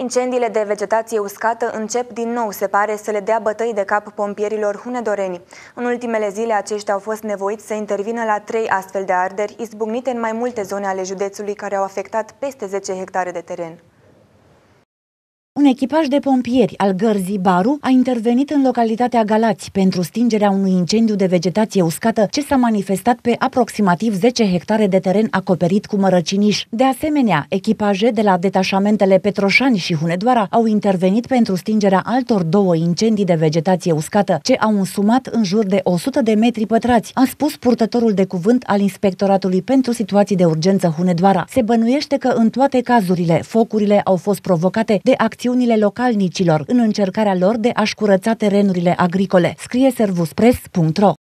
Incendiile de vegetație uscată încep din nou, se pare, să le dea bătăi de cap pompierilor hunedoreni. În ultimele zile, aceștia au fost nevoiți să intervină la trei astfel de arderi, izbucnite în mai multe zone ale județului, care au afectat peste 10 hectare de teren. Un echipaj de pompieri al gărzii Baru a intervenit în localitatea Galați pentru stingerea unui incendiu de vegetație uscată ce s-a manifestat pe aproximativ 10 hectare de teren acoperit cu mărăciniș. De asemenea, echipaje de la detașamentele Petroșani și Hunedoara au intervenit pentru stingerea altor două incendii de vegetație uscată ce au însumat în jur de 100 de metri pătrați, a spus purtătorul de cuvânt al Inspectoratului pentru Situații de Urgență Hunedoara. Se bănuiește că în toate cazurile focurile au fost provocate de acțiuni acțiunile localnicilor în încercarea lor de a-și curăța terenurile agricole, scrie servuspres.ro.